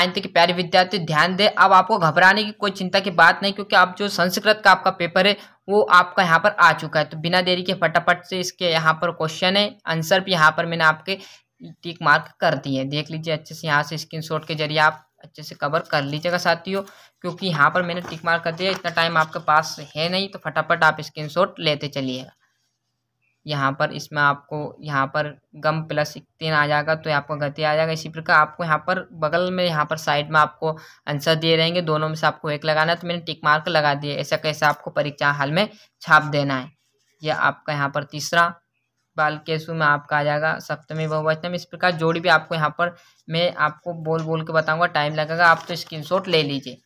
ninth के प्यारे विद्यार्थी ध्यान दें अब आपको घबराने की कोई चिंता की बात नहीं क्योंकि आप जो संस्कृत का आपका पेपर है वो आपका यहाँ पर आ चुका है तो बिना देरी के फटाफट से इसके यहाँ पर क्वेश्चन है आंसर भी यहाँ पर मैंने आपके टिक मार्क कर दिए देख लीजिए अच्छे से यहाँ से स्क्रीन के जरिए आप अच्छे से कवर कर लीजिएगा साथियों क्योंकि यहाँ पर मैंने टिक मार्क कर दिया इतना टाइम आपके पास है नहीं तो फटाफट आप स्क्रीन लेते चलिएगा यहाँ पर इसमें आपको यहाँ पर गम प्लस तीन आ जाएगा तो यहाँ पर गति आ जाएगा इसी प्रकार आपको यहाँ पर बगल में यहाँ पर साइड में आपको आंसर दिए रहेंगे दोनों में से आपको एक लगाना है तो मैंने टिक मार्क लगा दिए ऐसा कैसा आपको परीक्षा हाल में छाप देना है यह आपका यहाँ पर तीसरा बाल केसु में आपका आ जाएगा सप्तमी बहुवचन इस प्रकार जोड़ी भी आपको यहाँ पर मैं आपको बोल बोल के बताऊँगा टाइम लगेगा आप तो शॉट ले लीजिए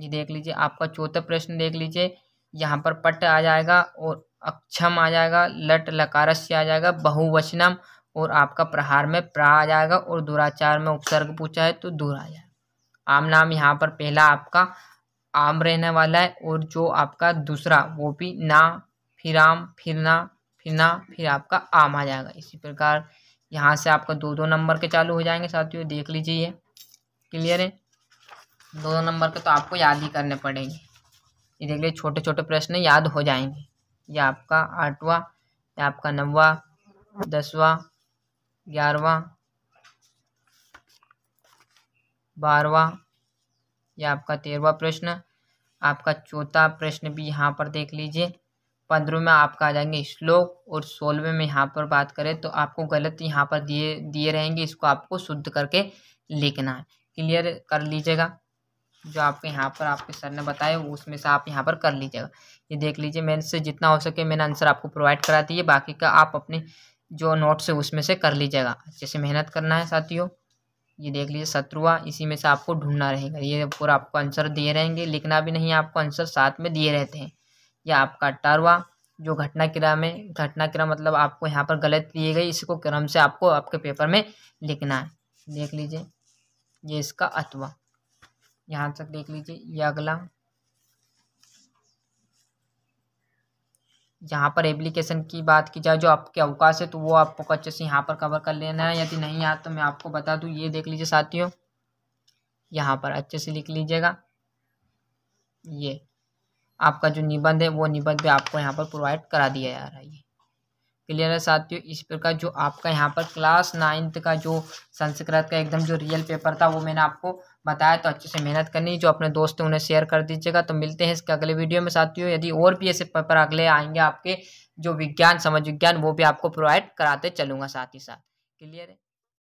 ये देख लीजिए आपका चौथा प्रश्न देख लीजिए यहाँ पर पट आ जाएगा और अक्षम आ जाएगा लट लकार से आ जाएगा बहुवचनम और आपका प्रहार में प्रा आ जाएगा और दुराचार में उपसर्ग पूछा है तो दूर आ जाएगा आम नाम यहाँ पर पहला आपका आम रहने वाला है और जो आपका दूसरा वो भी ना फिर आम फिरना फिरना फिर आपका आम आ जाएगा इसी प्रकार यहाँ से आपका दो दो नंबर के चालू हो जाएंगे साथियों देख लीजिए क्लियर है दो दो नंबर के तो आपको याद ही करने पड़ेंगे ये देख लीजिए छोटे छोटे प्रश्न याद हो जाएंगे या आपका आठवां या आपका नवा दसवा ग्यारहवा बारवा या आपका तेरहवा प्रश्न आपका चौथा प्रश्न भी यहाँ पर देख लीजिए पंद्रह में आपका आ जाएंगे श्लोक और सोलहवें में यहाँ पर बात करें तो आपको गलत यहाँ पर दिए दिए रहेंगे इसको आपको शुद्ध करके लिखना है क्लियर कर लीजिएगा जो आपके यहाँ पर आपके सर ने बताए उसमें से आप यहाँ पर कर लीजिएगा ये देख लीजिए मैंने से जितना हो सके मैंने आंसर आपको प्रोवाइड करा दिए बाकी का आप अपने जो नोट्स है उसमें से कर लीजिएगा अच्छे से मेहनत करना है साथियों ये देख लीजिए शत्रुआ इसी में से आपको ढूंढना रहेगा ये पूरा आपको आंसर दिए रहेंगे लिखना भी नहीं आपको आंसर साथ में दिए रहते हैं या आपका अठारवा जो घटना क्रम है घटना क्रम मतलब आपको यहाँ पर गलत दिए गए इसको क्रम से आपको आपके पेपर में लिखना है देख लीजिए ये इसका अतवा यहां तक देख लीजिए ये अगला यहाँ पर एप्लीकेशन की बात की जाए जो आपके अवकाश है तो वो आपको अच्छे से यहाँ पर कवर कर लेना है यदि नहीं आता तो मैं आपको बता दूँ ये देख लीजिए साथियों यहाँ पर अच्छे से लिख लीजिएगा ये आपका जो निबंध है वो निबंध भी आपको यहाँ पर प्रोवाइड करा दिया जा रहा है क्लियर है साथियों इस प्रकार जो आपका यहाँ पर क्लास नाइन्थ का जो संस्कृत का एकदम जो रियल पेपर था वो मैंने आपको बताया तो अच्छे से मेहनत करनी जो अपने दोस्त उन्हें शेयर कर दीजिएगा तो मिलते हैं इसके अगले वीडियो में साथियों यदि और भी ऐसे पेपर अगले आएंगे आपके जो विज्ञान समझ विज्ञान वो भी आपको प्रोवाइड कराते चलूँगा साथ ही साथ क्लियर है